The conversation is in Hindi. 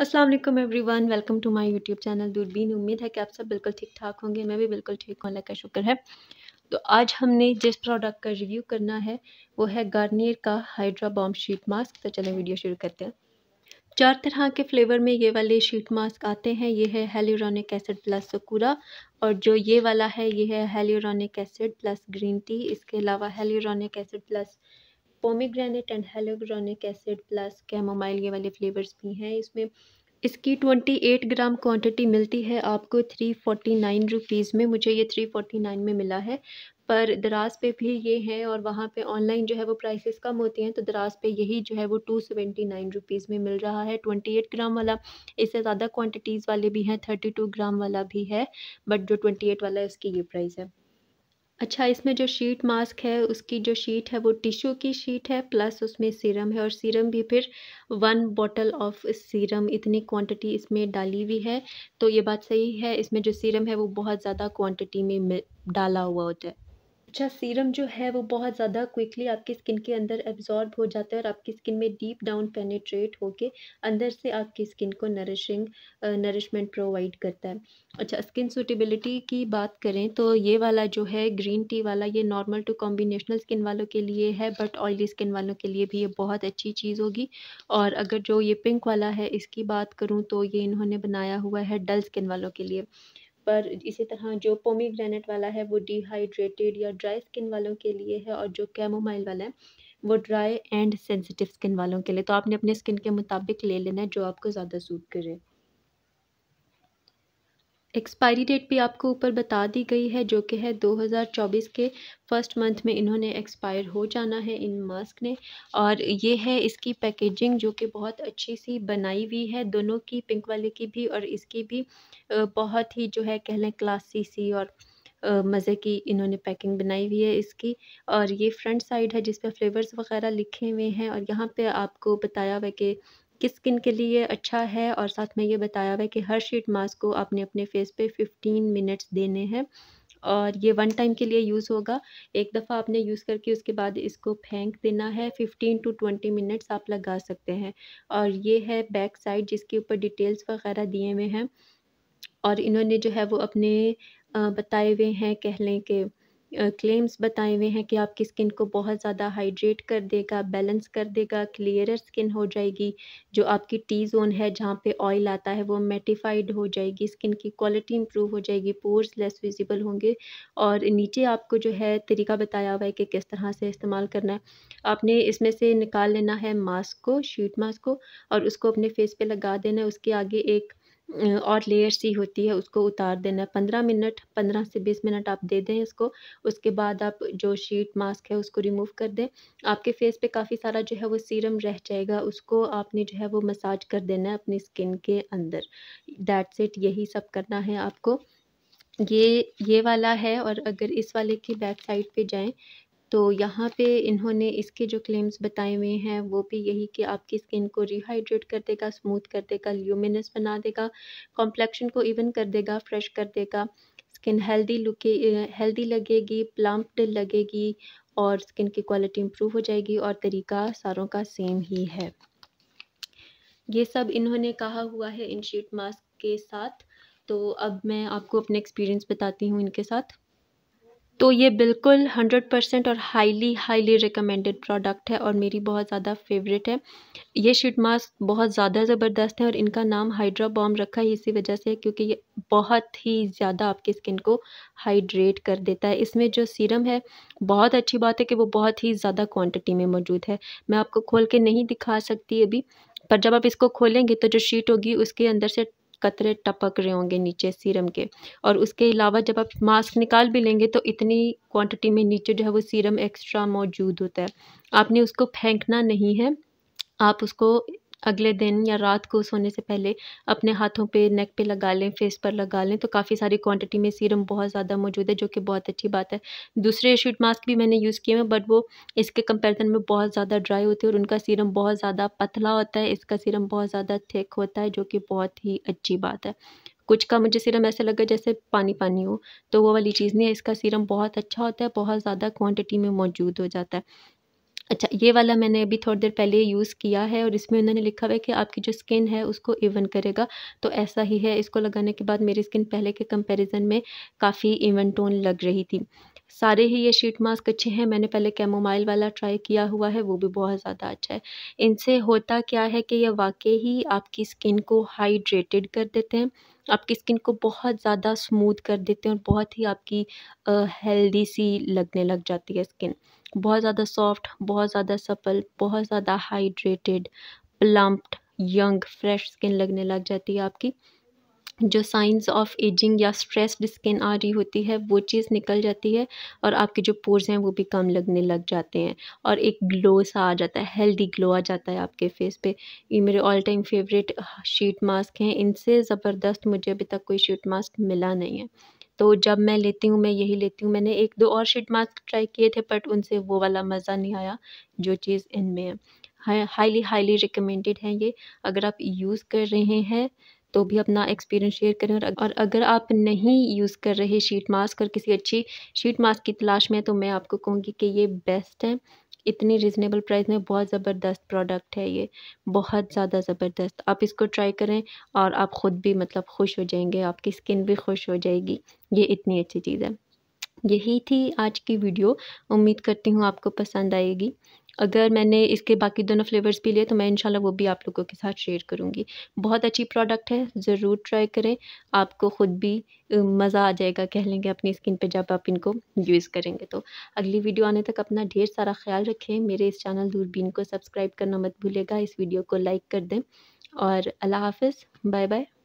Aslam everyone welcome to my YouTube channel Doorbeen उम्मीद है कि आप सब बिल्कुल ठीक ठाक होंगे मैं भी बिल्कुल ठीक हूँ अल्लाह का शुक्र है तो आज हमने जिस प्रोडक्ट का रिव्यू करना है वो है गार्नियर का हाइड्रा बॉम्ब शीट मास्क तो चलें वीडियो शुरू करते हैं चार तरह के फ्लेवर में ये वाले शीट मास्क आते हैं ये है हेलोरॉनिक एसिड प्लस सकूरा और जो ये वाला है ये है hyaluronic acid plus green tea इसके अलावा hyaluronic acid plus pomegranate and hyaluronic acid plus chamomile ये वाले फ्लेवर्स भी हैं इसमें इसकी ट्वेंटी एट ग्राम क्वांटिटी मिलती है आपको थ्री फोर्टी नाइन रुपीज़ में मुझे ये थ्री फोर्टी नाइन में मिला है पर दराज पे भी ये हैं और वहाँ पे ऑनलाइन जो है वो प्राइसेस कम होती हैं तो दराज पे यही जो है वो टू सेवेंटी नाइन रुपीज़ में मिल रहा है ट्वेंटी एट ग्राम वाला इससे ज़्यादा क्वांटिटीज़ वाले भी हैं थर्टी टू ग्राम वाला भी है बट जो ट्वेंटी एट वाला है उसकी ये प्राइस है अच्छा इसमें जो शीट मास्क है उसकी जो शीट है वो टिश्यू की शीट है प्लस उसमें सीरम है और सीरम भी फिर वन बॉटल ऑफ सीरम इतनी क्वांटिटी इसमें डाली हुई है तो ये बात सही है इसमें जो सीरम है वो बहुत ज़्यादा क्वांटिटी में डाला हुआ होता है अच्छा सीरम जो है वो बहुत ज़्यादा क्विकली आपकी स्किन के अंदर एब्जॉर्ब हो जाता है और आपकी स्किन में डीप डाउन पेनिट्रेट होके अंदर से आपकी स्किन को नरिशिंग नरिशमेंट प्रोवाइड करता है अच्छा स्किन सूटेबिलिटी की बात करें तो ये वाला जो है ग्रीन टी वाला ये नॉर्मल टू कॉम्बिनेशनल स्किन वालों के लिए है बट ऑयली स्किन वालों के लिए भी ये बहुत अच्छी चीज़ होगी और अगर जो ये पिंक वाला है इसकी बात करूँ तो ये इन्होंने बनाया हुआ है डल स्किन वालों के लिए पर इसी तरह जो पोमीग्रेनेट वाला है वो डिहाइड्रेटेड या ड्राई स्किन वालों के लिए है और जो कैमोमाइल वाला है वो ड्राई एंड सेंसिटिव स्किन वालों के लिए तो आपने अपने स्किन के मुताबिक ले लेना है जो आपको ज़्यादा सूट करे एक्सपायरी डेट भी आपको ऊपर बता दी गई है जो कि है 2024 के फर्स्ट मंथ में इन्होंने एक्सपायर हो जाना है इन मास्क ने और ये है इसकी पैकेजिंग जो कि बहुत अच्छी सी बनाई हुई है दोनों की पिंक वाले की भी और इसकी भी बहुत ही जो है कह लें क्लासी सी और मज़े की इन्होंने पैकिंग बनाई हुई है इसकी और ये फ्रंट साइड है जिस पर फ्लेवर्स वगैरह लिखे हुए हैं और यहाँ पे आपको बताया हुआ कि किस स्किन के लिए अच्छा है और साथ में ये बताया हुआ है कि हर शीट मास्क को आपने अपने फेस पे 15 मिनट्स देने हैं और ये वन टाइम के लिए यूज़ होगा एक दफ़ा आपने यूज़ करके उसके बाद इसको फेंक देना है 15 टू 20 मिनट्स आप लगा सकते हैं और ये है बैक साइड जिसके ऊपर डिटेल्स वगैरह दिए हुए हैं और इन्होंने जो है वो अपने बताए हुए हैं कह लें कि क्लेम्स बताए हुए हैं कि आपकी स्किन को बहुत ज़्यादा हाइड्रेट कर देगा बैलेंस कर देगा क्लियरर स्किन हो जाएगी जो आपकी टी जोन है जहाँ पे ऑयल आता है वो मेटिफाइड हो जाएगी स्किन की क्वालिटी इंप्रूव हो जाएगी पोर्स लेस विजिबल होंगे और नीचे आपको जो है तरीका बताया हुआ है कि किस तरह से इस्तेमाल करना है आपने इसमें से निकाल लेना है मास्क को शीट मास्क को और उसको अपने फेस पर लगा देना है उसके आगे एक और लेयर सी होती है उसको उतार देना है पंद्रह मिनट पंद्रह से बीस मिनट आप दे दें इसको उसके बाद आप जो शीट मास्क है उसको रिमूव कर दें आपके फेस पे काफ़ी सारा जो है वो सीरम रह जाएगा उसको आपने जो है वो मसाज कर देना है अपनी स्किन के अंदर दैट्स इट यही सब करना है आपको ये ये वाला है और अगर इस वाले की बैक साइड पे जाएं तो यहाँ पे इन्होंने इसके जो क्लेम्स बताए हुए हैं वो भी यही कि आपकी स्किन को रिहाइड्रेट कर देगा स्मूथ कर देगा ल्यूमिनस बना देगा कॉम्प्लेक्शन को इवन कर देगा फ्रेश कर देगा स्किन हेल्दी लुके हेल्दी लगेगी प्लम्प्ड लगेगी और स्किन की क्वालिटी इम्प्रूव हो जाएगी और तरीका सारों का सेम ही है ये सब इन्होंने कहा हुआ है इन शीट मास्क के साथ तो अब मैं आपको अपने एक्सपीरियंस बताती हूँ इनके साथ तो ये बिल्कुल 100 परसेंट और हाईली हाईली रिकमेंडेड प्रोडक्ट है और मेरी बहुत ज़्यादा फेवरेट है ये शीट मास्क बहुत ज़्यादा ज़बरदस्त है और इनका नाम हाइड्रा बॉम रखा है इसी वजह से क्योंकि ये बहुत ही ज़्यादा आपकी स्किन को हाइड्रेट कर देता है इसमें जो सीरम है बहुत अच्छी बात है कि वो बहुत ही ज़्यादा क्वान्टिटी में मौजूद है मैं आपको खोल के नहीं दिखा सकती अभी पर जब आप इसको खोलेंगे तो जो शीट होगी उसके अंदर से कतरे टपक रहे होंगे नीचे सीरम के और उसके अलावा जब आप मास्क निकाल भी लेंगे तो इतनी क्वांटिटी में नीचे जो है वो सीरम एक्स्ट्रा मौजूद होता है आपने उसको फेंकना नहीं है आप उसको अगले दिन या रात को सोने से पहले अपने हाथों पे नेक पे लगा लें फेस पर लगा लें तो काफ़ी सारी क्वांटिटी में सीरम बहुत ज़्यादा मौजूद है जो कि बहुत अच्छी बात है दूसरे शीट मास्क भी मैंने यूज़ किए हैं बट वो इसके कंपेरिजन में बहुत ज़्यादा ड्राई होते हैं और उनका सीरम बहुत ज़्यादा पतला होता है इसका सीरम बहुत ज़्यादा थिक होता है जो कि बहुत ही अच्छी बात है कुछ का मुझे सीरम ऐसा लगा जैसे पानी पानी हो तो वो वाली चीज़ नहीं है इसका सीरम बहुत अच्छा होता है बहुत ज़्यादा क्वांटिटी में मौजूद हो जाता है अच्छा ये वाला मैंने अभी थोड़ी देर पहले यूज़ किया है और इसमें उन्होंने लिखा हुआ है कि आपकी जो स्किन है उसको इवन करेगा तो ऐसा ही है इसको लगाने के बाद मेरी स्किन पहले के कंपैरिजन में काफ़ी इवन टोन लग रही थी सारे ही ये शीट मास्क अच्छे हैं मैंने पहले कैमोमाइल वाला ट्राई किया हुआ है वो भी बहुत ज़्यादा अच्छा है इनसे होता क्या है कि यह वाकई ही आपकी स्किन को हाइड्रेटेड कर देते हैं आपकी स्किन को बहुत ज़्यादा स्मूथ कर देते हैं और बहुत ही आपकी हेल्दी सी लगने लग जाती है स्किन बहुत ज़्यादा सॉफ्ट बहुत ज़्यादा सफल बहुत ज़्यादा hydrated plumped young fresh skin लगने लग जाती है आपकी जो साइंस ऑफ एजिंग या स्ट्रेस्ड स्किन आ रही होती है वो चीज़ निकल जाती है और आपके जो पोर्स हैं वो भी कम लगने लग जाते हैं और एक ग्लो सा आ जाता है हेल्दी ग्लो आ जाता है आपके फेस पे ये मेरे all time favourite sheet mask हैं इनसे ज़बरदस्त मुझे अभी तक कोई शीट मास्क मिला नहीं है तो जब मैं लेती हूँ मैं यही लेती हूँ मैंने एक दो और शीट मास्क ट्राई किए थे बट उनसे वो वाला मज़ा नहीं आया जो चीज़ इनमें है हाईली हाईली रिकमेंडेड है ये अगर आप यूज़ कर रहे हैं तो भी अपना एक्सपीरियंस शेयर करें और अगर आप नहीं यूज़ कर रहे शीट मास्क और किसी अच्छी शीट मास्क की तलाश में तो मैं आपको कहूँगी कि ये बेस्ट है इतनी रिजनेबल प्राइस में बहुत ज़बरदस्त प्रोडक्ट है ये बहुत ज़्यादा ज़बरदस्त आप इसको ट्राई करें और आप ख़ुद भी मतलब खुश हो जाएंगे आपकी स्किन भी खुश हो जाएगी ये इतनी अच्छी चीज़ है यही थी आज की वीडियो उम्मीद करती हूँ आपको पसंद आएगी अगर मैंने इसके बाकी दोनों फ्लेवर्स भी लिए तो मैं इनशाला वो भी आप लोगों के साथ शेयर करूँगी बहुत अच्छी प्रोडक्ट है ज़रूर ट्राई करें आपको ख़ुद भी मज़ा आ जाएगा कह लेंगे अपनी स्किन पे जब आप इनको यूज़ करेंगे तो अगली वीडियो आने तक अपना ढेर सारा ख्याल रखें मेरे इस चैनल दूरबीन को सब्सक्राइब करना मत भूलेगा इस वीडियो को लाइक कर दें और अल्लाह हाफ बाय बाय